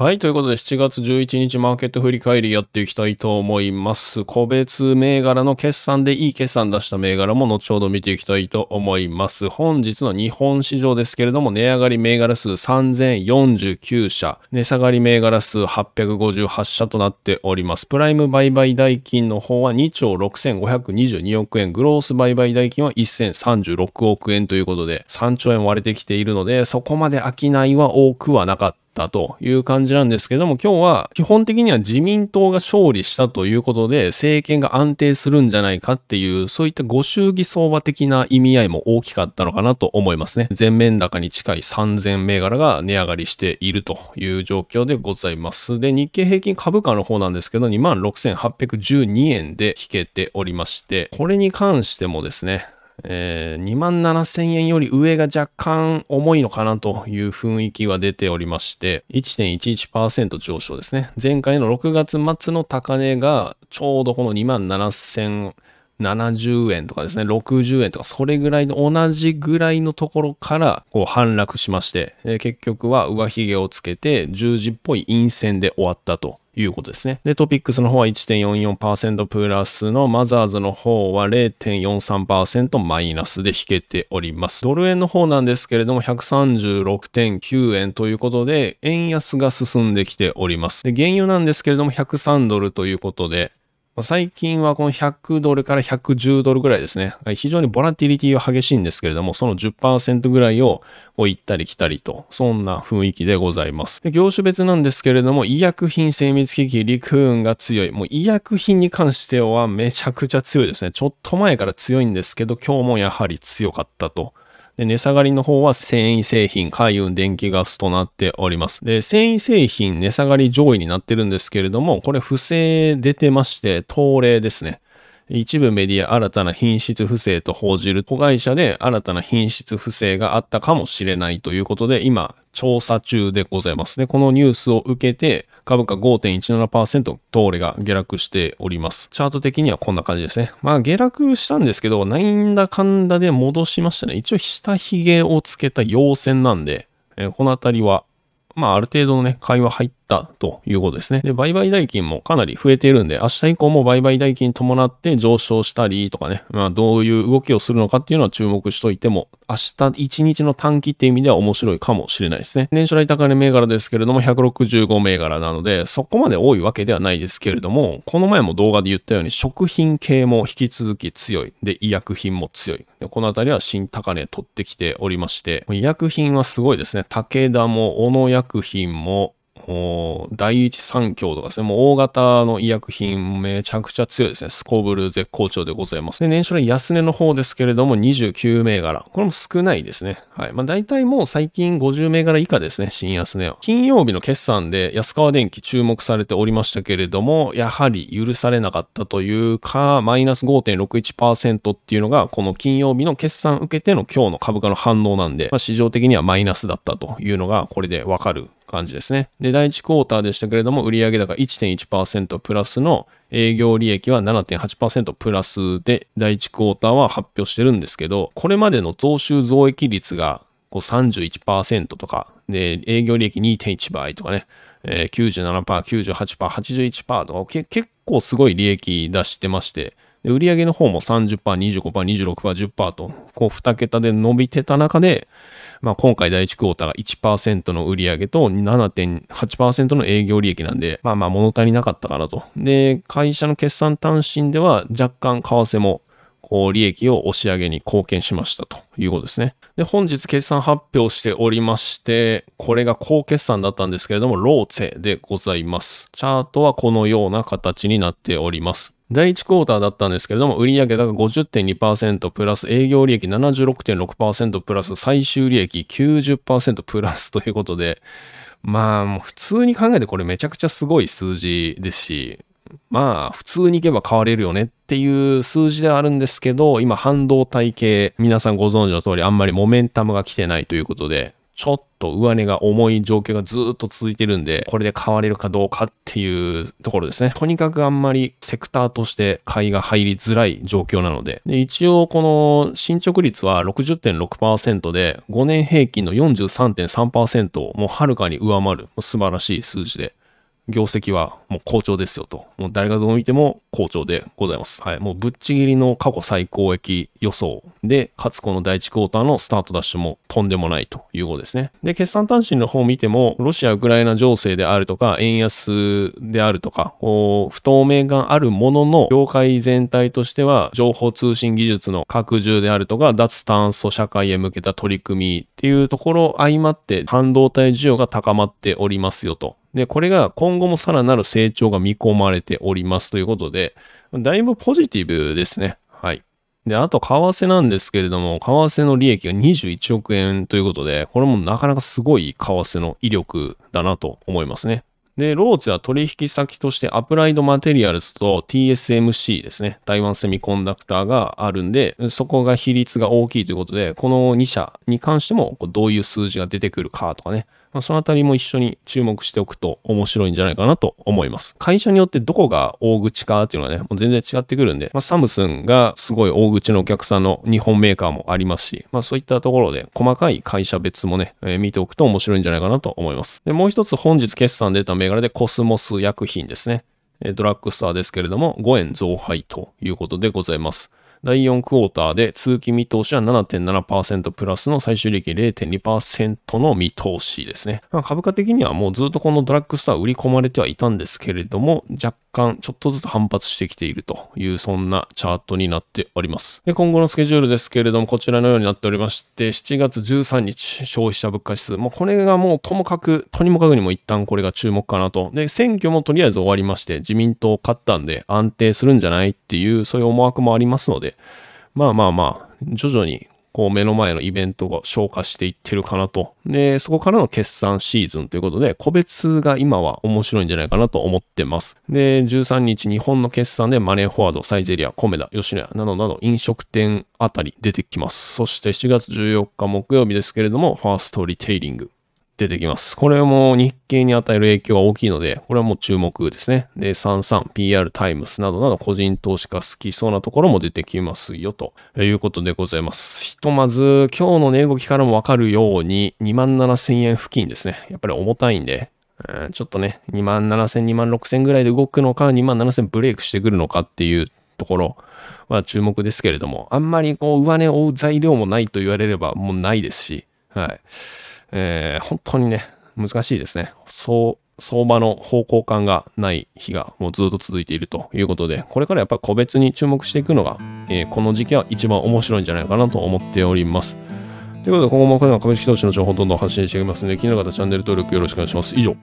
はい。ということで、7月11日マーケット振り返りやっていきたいと思います。個別銘柄の決算でいい決算出した銘柄も後ほど見ていきたいと思います。本日の日本市場ですけれども、値上がり銘柄数3049社、値下がり銘柄数858社となっております。プライム売買代金の方は2兆6522億円、グロース売買代金は1036億円ということで、3兆円割れてきているので、そこまで商いは多くはなかった。ったという感じなんですけども、今日は基本的には自民党が勝利したということで、政権が安定するんじゃないかっていう、そういったご祝儀相場的な意味合いも大きかったのかなと思いますね。全面高に近い3000銘柄が値上がりしているという状況でございます。で、日経平均株価の方なんですけど、26,812円で引けておりまして、これに関してもですね、えー、2万7000円より上が若干重いのかなという雰囲気は出ておりまして、1.11%上昇ですね。前回の6月末の高値がちょうどこの2万7000円70円とかですね、60円とか、それぐらいの、同じぐらいのところから、こう、反落しまして、え結局は上髭をつけて、十字っぽい陰線で終わったと。いうことですね。で、トピックスの方は1.44%プラスの、マザーズの方は0.43%マイナスで引けております。ドル円の方なんですけれども、136.9円ということで、円安が進んできております。で、原油なんですけれども、103ドルということで、最近はこの100ドルから110ドルぐらいですね。非常にボラティリティは激しいんですけれども、その10%ぐらいを行ったり来たりと、そんな雰囲気でございます。で業種別なんですけれども、医薬品、精密機器、陸運が強い。もう医薬品に関してはめちゃくちゃ強いですね。ちょっと前から強いんですけど、今日もやはり強かったと。で、値下がりの方は繊維製品、海運、電気ガスとなっております。で、繊維製品値下がり上位になってるんですけれども、これ不正出てまして、東例ですね。一部メディア新たな品質不正と報じる子会社で新たな品質不正があったかもしれないということで、今、調査中でございますね。このニュースを受けて、株価5.17%、通りが下落しております。チャート的にはこんな感じですね。まあ、下落したんですけど、なんだかんだで戻しましたね。一応、下髭をつけた陽線なんで、えー、このあたりは、まあ、ある程度のね、会話入ってったということですね。で、売買代金もかなり増えているんで、明日以降も売買代金伴って上昇したりとかね、まあ、どういう動きをするのかっていうのは注目しといても、明日一日の短期っていう意味では面白いかもしれないですね。年初来高値銘柄ですけれども、165銘柄なので、そこまで多いわけではないですけれども、この前も動画で言ったように、食品系も引き続き強い。で、医薬品も強い。でこのあたりは新高値取ってきておりまして、医薬品はすごいですね。武田も、小野薬品も、第一三共とかですね、もう大型の医薬品めちゃくちゃ強いですね。スコブル絶好調でございます。で、年初の安値の方ですけれども、29銘柄。これも少ないですね。はい。まあ大体もう最近50銘柄以下ですね、新安値は。金曜日の決算で安川電機注目されておりましたけれども、やはり許されなかったというか、マイナス5.61%っていうのが、この金曜日の決算受けての今日の株価の反応なんで、まあ市場的にはマイナスだったというのが、これでわかる感じですね。で、第1クォーターでしたけれども、売上高1.1%プラスの営業利益は7.8%プラスで、第1クォーターは発表してるんですけど、これまでの増収増益率がこう31%とか、で、営業利益2.1倍とかね、えー、97%、98%、81%とか、結構すごい利益出してまして、で売上の方も 30%25%26%10% とこう2桁で伸びてた中で、まあ、今回第1クォーターが1%の売上と7.8%の営業利益なんでまあまあ物足りなかったかなとで会社の決算単身では若干為替もこう利益を押し上げに貢献しましたということですねで本日決算発表しておりましてこれが高決算だったんですけれどもローツェでございますチャートはこのような形になっております第1クォーターだったんですけれども、売上高50.2%プラス、営業利益76.6%プラス、最終利益90%プラス ということで、まあ、普通に考えてこれめちゃくちゃすごい数字ですし、まあ、普通にいけば変われるよねっていう数字ではあるんですけど、今、半導体系、皆さんご存知の通り、あんまりモメンタムが来てないということで、ちょっと上値が重い状況がずっと続いてるんで、これで買われるかどうかっていうところですね。とにかくあんまりセクターとして買いが入りづらい状況なので、で一応この進捗率は60.6%で、5年平均の43.3%をもうはるかに上回る、素晴らしい数字で、業績はもう好調ですよと。もう誰がどう見ても好調でございます。はい。もうぶっちぎりの過去最高益予想で、かつこの第1クォーターのスタートダッシュもとんでもないということですね。で、決算単身の方を見ても、ロシア・ウクライナ情勢であるとか、円安であるとか、不透明感あるものの、業界全体としては、情報通信技術の拡充であるとか、脱炭素社会へ向けた取り組みっていうところ相まって、半導体需要が高まっておりますよと。で、これが今後もさらなる成長が見込まれておりますということで、だいぶポジティブですね。はい。で、あと、為替なんですけれども、為替の利益が21億円ということで、これもなかなかすごい為替の威力だなと思いますね。で、ローチは取引先としてアプライドマテリアルズと TSMC ですね、台湾セミコンダクターがあるんで、そこが比率が大きいということで、この2社に関してもどういう数字が出てくるかとかね、まあ、そのあたりも一緒に注目しておくと面白いんじゃないかなと思います。会社によってどこが大口かっていうのはね、もう全然違ってくるんで、まあ、サムスンがすごい大口のお客さんの日本メーカーもありますし、まあ、そういったところで細かい会社別もね、えー、見ておくと面白いんじゃないかなと思います。で、もう一つ本日決算出た銘柄でコスモス薬品ですね。ドラッグストアですけれども、5円増配ということでございます。第4クォーターで通期見通しは7.7%プラスの最終利益0.2%の見通しですね。まあ、株価的にはもうずっとこのドラッグストア売り込まれてはいたんですけれども、若干ちょっとずつ反発してきているというそんなチャートになっております。で、今後のスケジュールですけれども、こちらのようになっておりまして、7月13日、消費者物価指数。もうこれがもうともかく、とにもかくにも一旦これが注目かなと。で、選挙もとりあえず終わりまして、自民党勝ったんで安定するんじゃないっていう、そういう思惑もありますので、まあまあまあ、徐々にこう目の前のイベントが消化していってるかなと。で、そこからの決算シーズンということで、個別が今は面白いんじゃないかなと思ってます。で、13日日本の決算でマネーフォワード、サイゼリア、コメダ、吉野家などなど飲食店あたり出てきます。そして7月14日木曜日ですけれども、ファーストリテイリング。出てきます。これも日経に与える影響は大きいので、これはもう注目ですね。で、33、PR タイムスなどなど個人投資家好きそうなところも出てきますよ、ということでございます。ひとまず、今日の値動きからもわかるように、2万7000円付近ですね。やっぱり重たいんで、ちょっとね、2万7000、2万6000ぐらいで動くのか、2万7000ブレイクしてくるのかっていうところは注目ですけれども、あんまりこう上値を追う材料もないと言われればもうないですし、はい。えー、本当にね、難しいですね。そう、相場の方向感がない日がもうずっと続いているということで、これからやっぱ個別に注目していくのが、えー、この時期は一番面白いんじゃないかなと思っております。ということで、今後もこれらの株式投資の情報をどんどん発信していきますので、気になる方はチャンネル登録よろしくお願いします。以上。